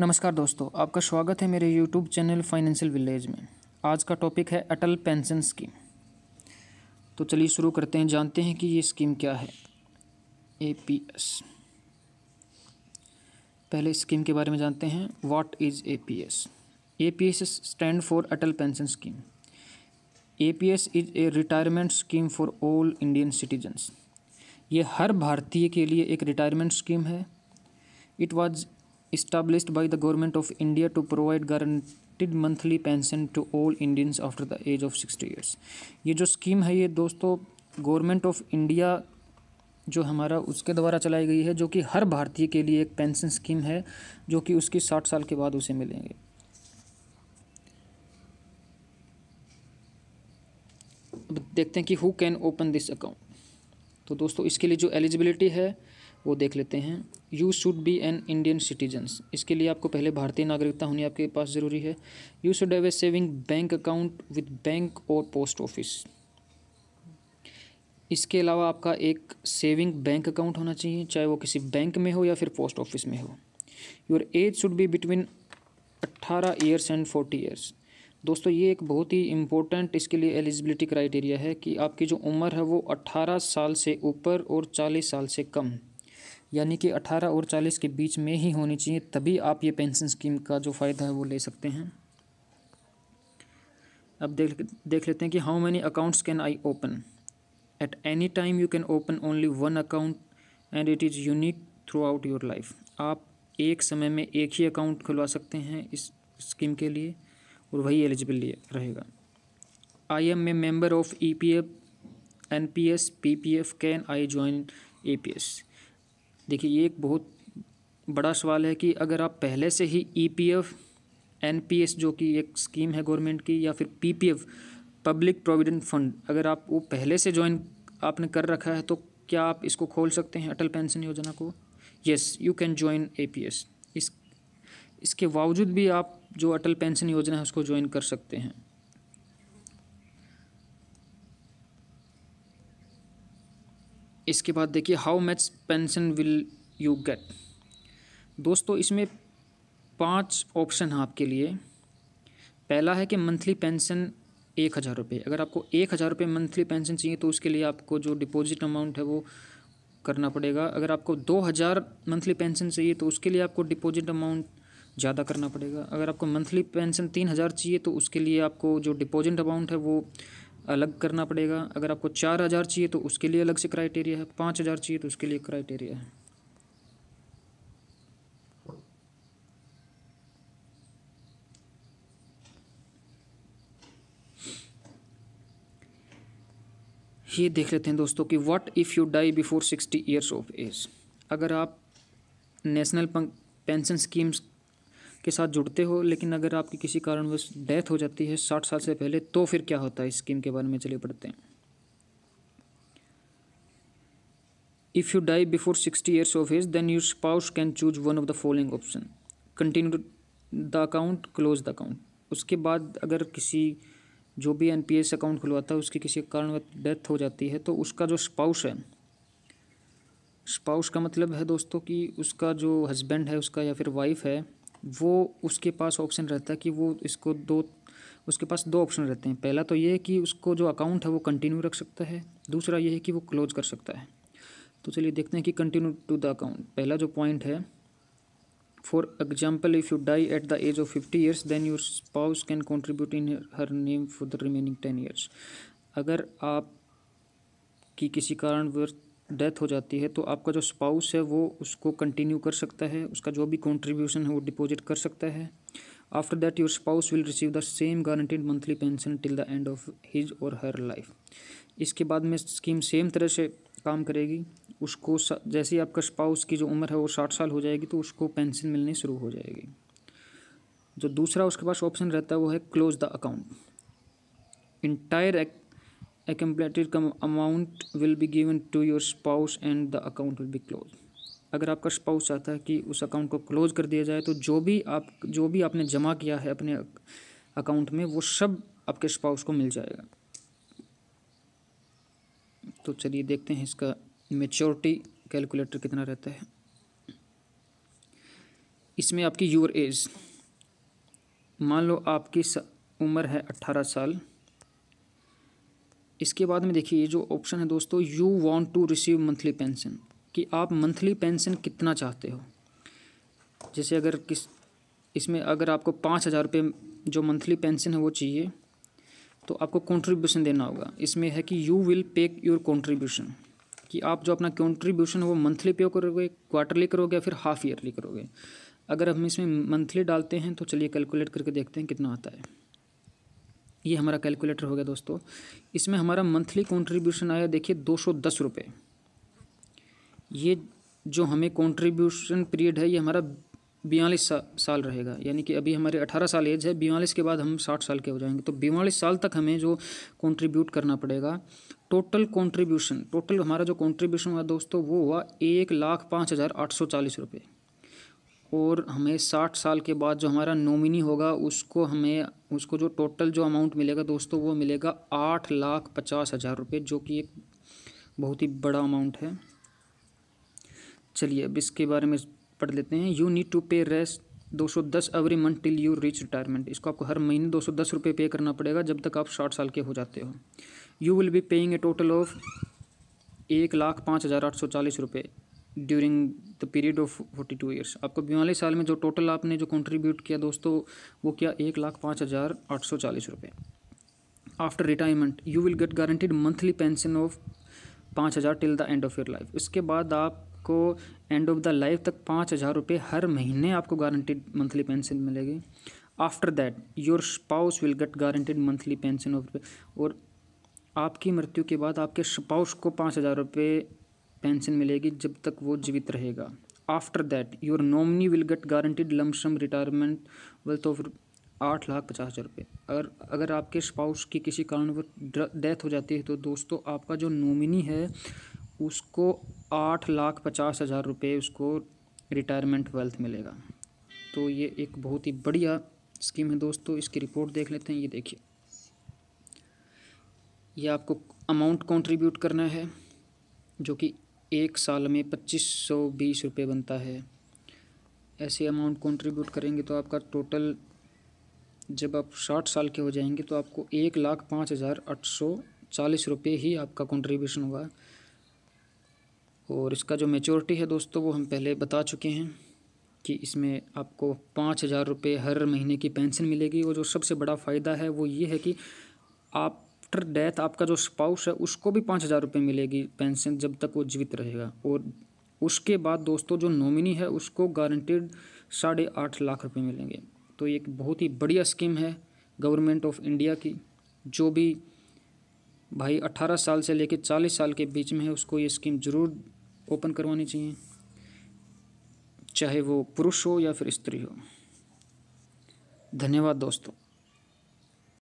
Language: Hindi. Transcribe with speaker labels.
Speaker 1: नमस्कार दोस्तों आपका स्वागत है मेरे यूट्यूब चैनल फाइनेंशियल विलेज में आज का टॉपिक है अटल पेंशन स्कीम तो चलिए शुरू करते हैं जानते हैं कि ये स्कीम क्या है ए पी एस पहले स्कीम के बारे में जानते हैं what is A P S A P S stand for Atal pension scheme A P S is a retirement scheme for all Indian citizens ये हर भारतीय के लिए एक रिटायरमेंट स्कीम है it was established by the government of India to provide guaranteed monthly pension to all Indians after the age of 60 years ये जो स्कीम है ये दोस्तों गवर्नमेंट ऑफ इंडिया जो हमारा उसके द्वारा चलाई गई है जो कि हर भारतीय के लिए एक पेंशन स्कीम है जो कि उसकी साठ साल के बाद उसे मिलेंगे देखते हैं कि who can open this account तो दोस्तों इसके लिए जो एलिजिबिलिटी है वो देख लेते हैं you should be an Indian citizens इसके लिए आपको पहले भारतीय नागरिकता होनी आपके पास ज़रूरी है you should have a saving bank account with bank और पोस्ट ऑफिस इसके अलावा आपका एक सेविंग बैंक अकाउंट होना चाहिए चाहे वो किसी बैंक में हो या फिर पोस्ट ऑफिस में हो your age should be between अट्ठारह ईयर्स एंड फोर्टी ईयर्स दोस्तों ये एक बहुत ही इम्पोर्टेंट इसके लिए एलिजिबिलिटी क्राइटेरिया है कि आपकी जो उम्र है वो अट्ठारह साल से ऊपर और चालीस साल से कम यानी कि 18 और 40 के बीच में ही होनी चाहिए तभी आप ये पेंशन स्कीम का जो फ़ायदा है वो ले सकते हैं अब देख देख लेते हैं कि how many accounts can I open at any time you can open only one account and it is unique throughout your life आप एक समय में एक ही अकाउंट खुलवा सकते हैं इस स्कीम के लिए और वही एलिजिबल रहेगा I am a member of E P F N P S P P F can I join A P S देखिए ये एक बहुत बड़ा सवाल है कि अगर आप पहले से ही E P F N P S जो कि एक स्कीम है गवर्नमेंट की या फिर P P F public provident fund अगर आप वो पहले से ज्वाइन आपने कर रखा है तो क्या आप इसको खोल सकते हैं अटल पेंशन योजना को yes you can join A P S इस इसके बावजूद भी आप जो अटल पेंशन योजना है उसको ज्वाइन कर सकते हैं इसके बाद देखिए how much pension will you get दोस्तों इसमें पांच ऑप्शन हैं आपके लिए पहला है कि मंथली पेंशन एक हज़ार रुपये अगर आपको एक हज़ार रुपये मंथली पेंशन चाहिए तो उसके लिए आपको जो डिपॉजिट अमाउंट है वो करना पड़ेगा अगर आपको दो हज़ार मंथली पेंशन चाहिए तो उसके लिए आपको डिपॉजिट अमाउंट ज़्यादा करना पड़ेगा अगर आपको मंथली पेंशन तीन हज़ार चाहिए तो उसके लिए आपको जो डिपॉजिट अमाउंट है वो अलग करना पड़ेगा अगर आपको चार हज़ार चाहिए तो उसके लिए अलग से क्राइटेरिया है पाँच हज़ार चाहिए तो उसके लिए क्राइटेरिया है ये देख लेते हैं दोस्तों कि what if you die before sixty years of age अगर आप नेशनल पेंशन स्कीम्स के साथ जुड़ते हो लेकिन अगर आपकी किसी कारणवश डेथ हो जाती है साठ साल से पहले तो फिर क्या होता है इस स्कीम के बारे में चले पढ़ते हैं if you die before sixty years of age then your spouse can choose one of the following option continue the account close the account उसके बाद अगर किसी जो भी एन पी एस अकाउंट खुलवाता है उसकी किसी कारण डेथ हो जाती है तो उसका जो स्पाउस है स्पाउस का मतलब है दोस्तों कि उसका जो हस्बैंड है उसका या फिर वाइफ है वो उसके पास ऑप्शन रहता है कि वो इसको दो उसके पास दो ऑप्शन रहते हैं पहला तो ये है कि उसको जो अकाउंट है वो कंटिन्यू रख सकता है दूसरा ये है कि वो क्लोज कर सकता है तो चलिए देखते हैं कि कंटिन्यू टू द अकाउंट पहला जो पॉइंट है for example if you die at the age of fifty years then your spouse can contribute in her name for the remaining ten years अगर आप की किसी कारणवश डेथ हो जाती है तो आपका जो स्पाउस है वो उसको कंटिन्यू कर सकता है उसका जो भी कंट्रीब्यूशन है वो डिपॉजिट कर सकता है after that your spouse will receive the same guaranteed monthly pension till the end of his or her life इसके बाद में स्कीम सेम तरह से काम करेगी उसको जैसे ही आपका स्पाउस की जो उम्र है वो साठ साल हो जाएगी तो उसको पेंशन मिलनी शुरू हो जाएगी जो दूसरा उसके पास ऑप्शन रहता है वो है close the account entire act a amount will be given to your spouse and the account will be close अगर आपका स्पाउस चाहता है कि उस अकाउंट को क्लोज कर दिया जाए तो जो भी आप जो भी आपने जमा किया है अपने अकाउंट में वो सब आपके स्पाउस को मिल जाएगा तो चलिए देखते हैं इसका मेच्योरिटी कैलकुलेटर कितना रहता है इसमें आपकी योर एज मान लो आपकी उम्र है अट्ठारह साल इसके बाद में देखिए ये जो ऑप्शन है दोस्तों you want to receive monthly pension कि आप मंथली पेंशन कितना चाहते हो जैसे अगर किस इसमें अगर आपको पाँच हज़ार रुपये जो मंथली पेंशन है वो चाहिए तो आपको कंट्रीब्यूशन देना होगा इसमें है कि you will pay your contribution कि आप जो अपना कंट्रीब्यूशन है वो मंथली पे करोगे क्वार्टरली करोगे या फिर हाफ ईयरली करोगे अगर हम इसमें मंथली डालते हैं तो चलिए कैलकुलेट करके देखते हैं कितना आता है ये हमारा कैलकुलेटर हो गया दोस्तों इसमें हमारा मंथली कंट्रीब्यूशन आया देखिए दो सौ दस रुपये ये जो हमें कंट्रीब्यूशन पीरियड है ये हमारा बयालीस सा, साल रहेगा यानी कि अभी हमारे अठारह साल एज है बयालीस के बाद हम साठ साल के हो जाएंगे तो बयालीस साल तक हमें जो कॉन्ट्रीब्यूट करना पड़ेगा टोटल कॉन्ट्रीब्यूशन टोटल हमारा जो कॉन्ट्रीब्यूशन हुआ दोस्तों वो हुआ एक लाख पाँच हज़ार आठ सौ चालीस रुपये और हमें साठ साल के बाद जो हमारा नॉमिनी होगा उसको हमें उसको जो टोटल जो अमाउंट मिलेगा दोस्तों वो मिलेगा आठ लाख पचास हज़ार रुपये जो कि एक बहुत ही बड़ा अमाउंट है चलिए अब इसके बारे में पढ़ लेते हैं you need to pay rest दो सौ दस every month till you reach retirement इसको आपको हर महीने दो सौ दस रुपये पे करना पड़ेगा जब तक आप साठ साल के हो जाते हो you will be paying a total of एक लाख पाँच हज़ार आठ सौ चालीस रुपये during period of forty two years आपको बयालीस साल में जो टोटल आपने जो कंट्रीब्यूट किया दोस्तों वो क्या एक लाख पाँच हज़ार आठ सौ चालीस रुपये after retirement you will get guaranteed monthly pension of पाँच हज़ार till the end of your life उसके बाद आपको एंड ऑफ द लाइफ तक पाँच हज़ार रुपये हर महीने आपको गारंटीड मंथली पेंशन मिलेगी after that your spouse will get guaranteed monthly pension of और आपकी मृत्यु के बाद आपके स्पाउस को पाँच हज़ार रुपये पेंशन मिलेगी जब तक वो जीवित रहेगा after that your nominee will get guaranteed lump sum retirement wealth of आठ लाख पचास हज़ार रुपये अगर अगर आपके स्पाउस की किसी कारण वो डेथ हो जाती है तो दोस्तों आपका जो नॉमिनी है उसको आठ लाख पचास हज़ार रुपये उसको रिटायरमेंट वेल्थ मिलेगा तो ये एक बहुत ही बढ़िया स्कीम है दोस्तों इसकी रिपोर्ट देख लेते हैं ये देखिए ये आपको अमाउंट कंट्रीब्यूट करना है जो कि एक साल में पच्चीस सौ बीस रुपये बनता है ऐसे अमाउंट कंट्रीब्यूट करेंगे तो आपका टोटल जब आप साठ साल के हो जाएंगे तो आपको एक लाख पाँच हज़ार आठ सौ चालीस रुपये ही आपका कंट्रीब्यूशन होगा और इसका जो मेचोरिटी है दोस्तों वो हम पहले बता चुके हैं कि इसमें आपको पाँच हज़ार रुपये हर महीने की पेंशन मिलेगी और जो सबसे बड़ा फ़ायदा है वो ये है कि आप आफ्टर डेथ आपका जो स्पाउस है उसको भी पाँच हज़ार रुपये मिलेगी पेंशन जब तक वो जीवित रहेगा और उसके बाद दोस्तों जो नॉमिनी है उसको गारंटेड साढ़े आठ लाख रुपये मिलेंगे तो ये एक बहुत ही बढ़िया स्कीम है गवर्नमेंट ऑफ इंडिया की जो भी भाई अट्ठारह साल से लेकर चालीस साल के बीच में है उसको ये स्कीम ज़रूर ओपन करवानी चाहिए चाहे वो पुरुष हो या फिर स्त्री हो धन्यवाद दोस्तों